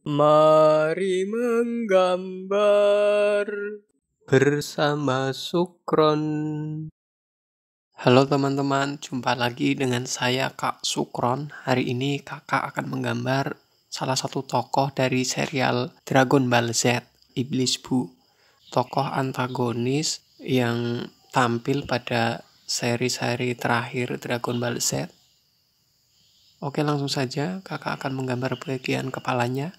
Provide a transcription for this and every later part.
Mari menggambar bersama Sukron. Halo teman-teman, jumpa lagi dengan saya Kak Sukron. Hari ini kakak akan menggambar salah satu tokoh dari serial Dragon Ball Z, Iblis Bu. Tokoh antagonis yang tampil pada seri-seri terakhir Dragon Ball Z. Oke langsung saja kakak akan menggambar bagian kepalanya.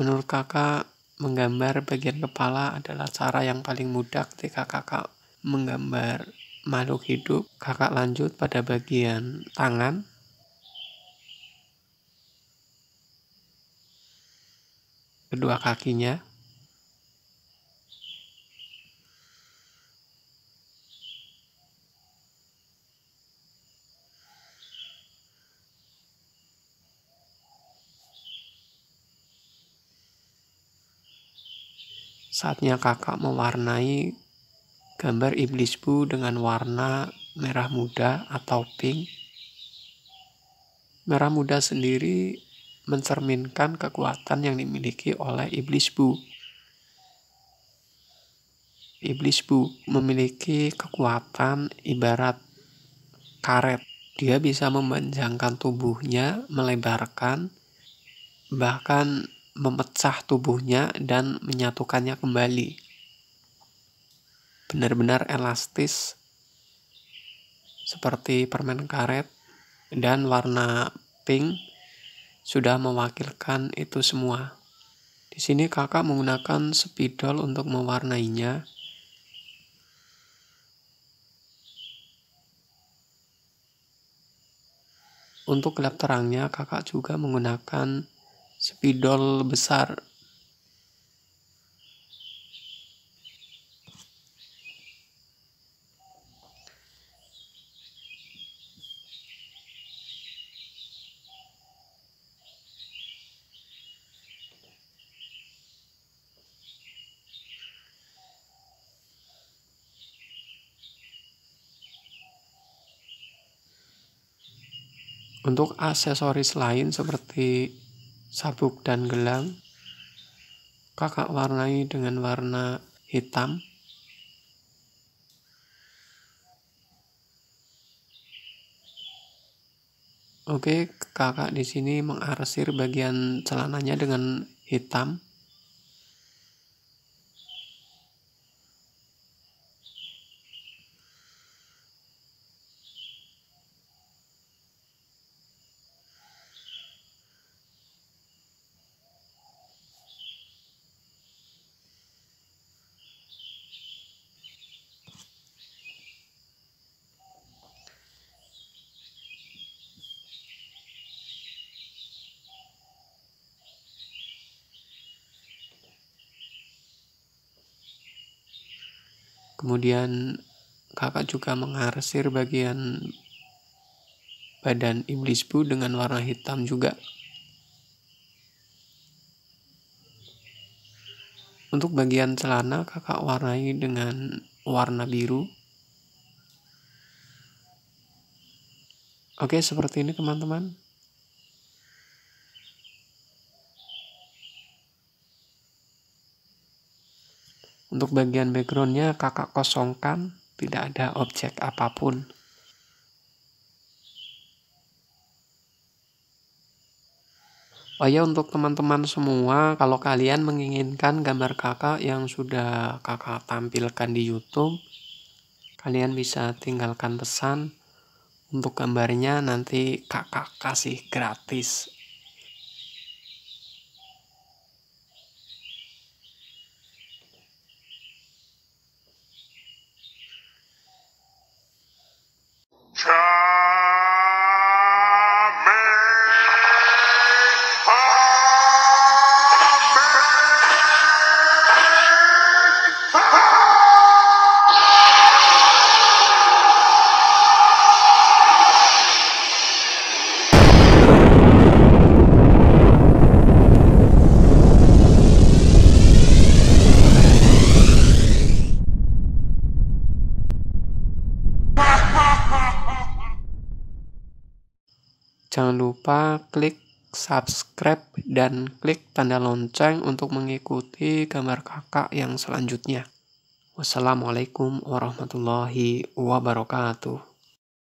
Menurut kakak, menggambar bagian kepala adalah cara yang paling mudah ketika kakak menggambar makhluk hidup. Kakak lanjut pada bagian tangan. Kedua kakinya. Saatnya kakak mewarnai gambar iblis bu dengan warna merah muda atau pink. Merah muda sendiri mencerminkan kekuatan yang dimiliki oleh iblis bu. Iblis bu memiliki kekuatan ibarat karet. Dia bisa memanjangkan tubuhnya, melebarkan, bahkan memecah tubuhnya dan menyatukannya kembali. Benar-benar elastis seperti permen karet dan warna pink sudah mewakilkan itu semua. Di sini kakak menggunakan spidol untuk mewarnainya. Untuk gelap terangnya kakak juga menggunakan spidol besar untuk aksesoris lain seperti sabuk dan gelang. Kakak warnai dengan warna hitam. Oke, kakak di sini mengarsir bagian celananya dengan hitam. Kemudian kakak juga mengarsir bagian badan iblis bu dengan warna hitam juga. Untuk bagian celana kakak warnai dengan warna biru. Oke, seperti ini teman-teman. Untuk bagian backgroundnya kakak kosongkan, tidak ada objek apapun. Oh ya untuk teman-teman semua, kalau kalian menginginkan gambar kakak yang sudah kakak tampilkan di YouTube, kalian bisa tinggalkan pesan untuk gambarnya nanti kakak kasih gratis Jangan lupa klik subscribe dan klik tanda lonceng untuk mengikuti gambar kakak yang selanjutnya. Wassalamualaikum warahmatullahi wabarakatuh.